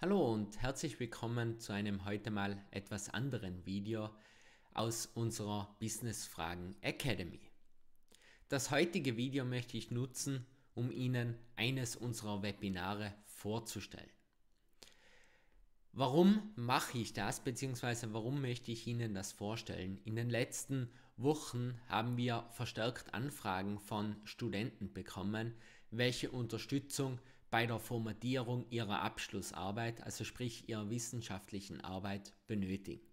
Hallo und herzlich willkommen zu einem heute mal etwas anderen Video aus unserer Business Fragen Academy. Das heutige Video möchte ich nutzen, um Ihnen eines unserer Webinare vorzustellen. Warum mache ich das, bzw. warum möchte ich Ihnen das vorstellen? In den letzten Wochen haben wir verstärkt Anfragen von Studenten bekommen, welche Unterstützung bei der Formatierung ihrer Abschlussarbeit, also sprich ihrer wissenschaftlichen Arbeit, benötigen.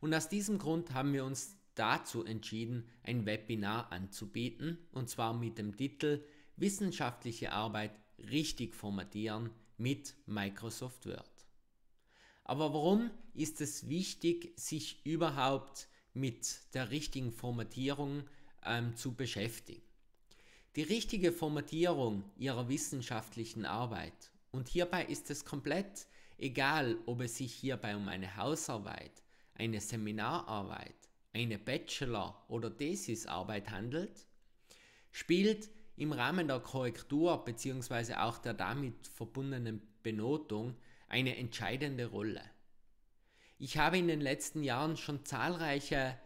Und aus diesem Grund haben wir uns dazu entschieden, ein Webinar anzubieten, und zwar mit dem Titel Wissenschaftliche Arbeit richtig formatieren mit Microsoft Word. Aber warum ist es wichtig, sich überhaupt mit der richtigen Formatierung ähm, zu beschäftigen? die richtige Formatierung ihrer wissenschaftlichen Arbeit. Und hierbei ist es komplett egal, ob es sich hierbei um eine Hausarbeit, eine Seminararbeit, eine Bachelor- oder Thesisarbeit handelt, spielt im Rahmen der Korrektur bzw. auch der damit verbundenen Benotung eine entscheidende Rolle. Ich habe in den letzten Jahren schon zahlreiche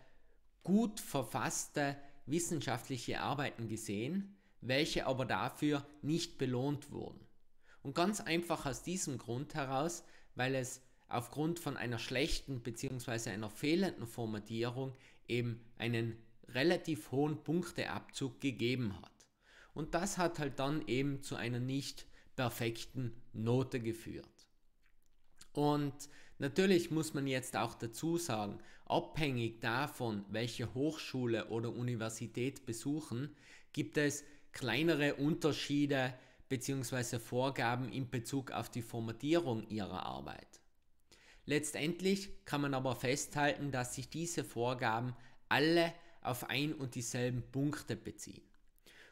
gut verfasste wissenschaftliche Arbeiten gesehen, welche aber dafür nicht belohnt wurden. Und ganz einfach aus diesem Grund heraus, weil es aufgrund von einer schlechten bzw. einer fehlenden Formatierung eben einen relativ hohen Punkteabzug gegeben hat. Und das hat halt dann eben zu einer nicht perfekten Note geführt. Und natürlich muss man jetzt auch dazu sagen, abhängig davon, welche Hochschule oder Universität besuchen, gibt es kleinere Unterschiede bzw. Vorgaben in Bezug auf die Formatierung ihrer Arbeit. Letztendlich kann man aber festhalten, dass sich diese Vorgaben alle auf ein und dieselben Punkte beziehen.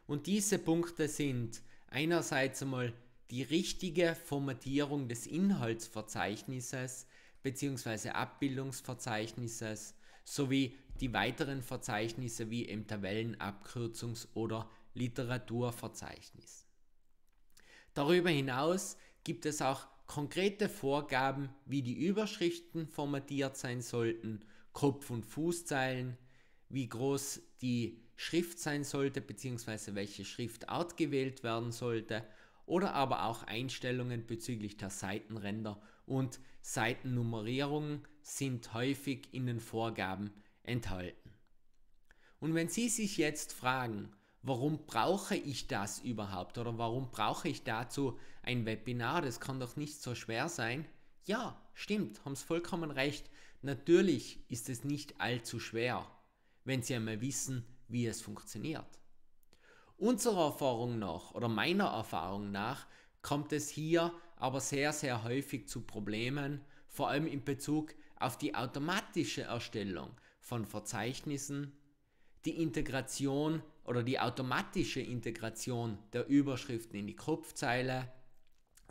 Und diese Punkte sind einerseits einmal die richtige Formatierung des Inhaltsverzeichnisses bzw. Abbildungsverzeichnisses sowie die weiteren Verzeichnisse wie im Tabellenabkürzungs- oder Literaturverzeichnis. Darüber hinaus gibt es auch konkrete Vorgaben, wie die Überschriften formatiert sein sollten, Kopf- und Fußzeilen, wie groß die Schrift sein sollte bzw. welche Schriftart gewählt werden sollte oder aber auch Einstellungen bezüglich der Seitenränder und Seitennummerierungen sind häufig in den Vorgaben enthalten. Und wenn Sie sich jetzt fragen, warum brauche ich das überhaupt oder warum brauche ich dazu ein Webinar? Das kann doch nicht so schwer sein. Ja, stimmt, haben Sie vollkommen recht. Natürlich ist es nicht allzu schwer, wenn Sie einmal wissen, wie es funktioniert. Unserer Erfahrung nach oder meiner Erfahrung nach kommt es hier aber sehr, sehr häufig zu Problemen, vor allem in Bezug auf die automatische Erstellung von Verzeichnissen, die Integration oder die automatische Integration der Überschriften in die Kopfzeile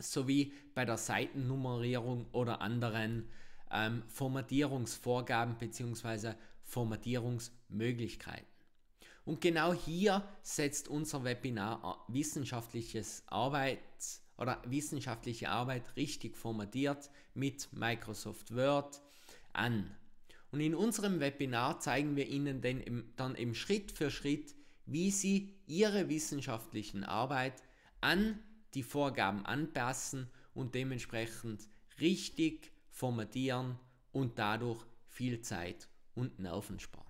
sowie bei der Seitennummerierung oder anderen ähm, Formatierungsvorgaben bzw. Formatierungsmöglichkeiten. Und genau hier setzt unser Webinar äh, wissenschaftliches Arbeits oder wissenschaftliche Arbeit richtig formatiert mit Microsoft Word an. Und in unserem Webinar zeigen wir Ihnen dann eben Schritt für Schritt, wie sie ihre wissenschaftlichen Arbeit an die Vorgaben anpassen und dementsprechend richtig formatieren und dadurch viel Zeit und Nerven sparen.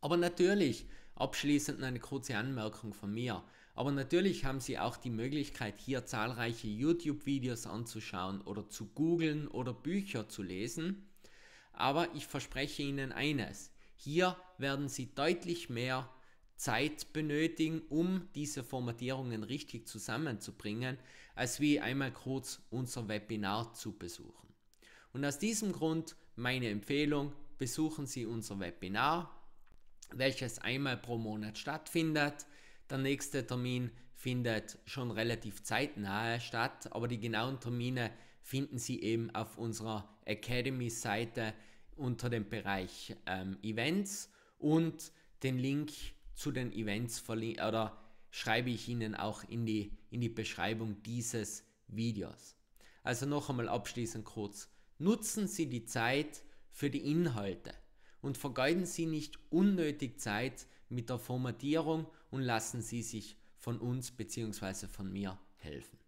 Aber natürlich, abschließend eine kurze Anmerkung von mir, aber natürlich haben Sie auch die Möglichkeit, hier zahlreiche YouTube-Videos anzuschauen oder zu googeln oder Bücher zu lesen. Aber ich verspreche Ihnen eines, hier werden Sie deutlich mehr Zeit benötigen, um diese Formatierungen richtig zusammenzubringen, als wie einmal kurz unser Webinar zu besuchen. Und aus diesem Grund meine Empfehlung, besuchen Sie unser Webinar, welches einmal pro Monat stattfindet. Der nächste Termin findet schon relativ zeitnahe statt, aber die genauen Termine finden Sie eben auf unserer Academy-Seite unter dem Bereich ähm, Events und den Link zu den Events verlinke oder schreibe ich Ihnen auch in die, in die Beschreibung dieses Videos. Also noch einmal abschließend kurz. Nutzen Sie die Zeit für die Inhalte und vergeuden Sie nicht unnötig Zeit mit der Formatierung und lassen Sie sich von uns bzw. von mir helfen.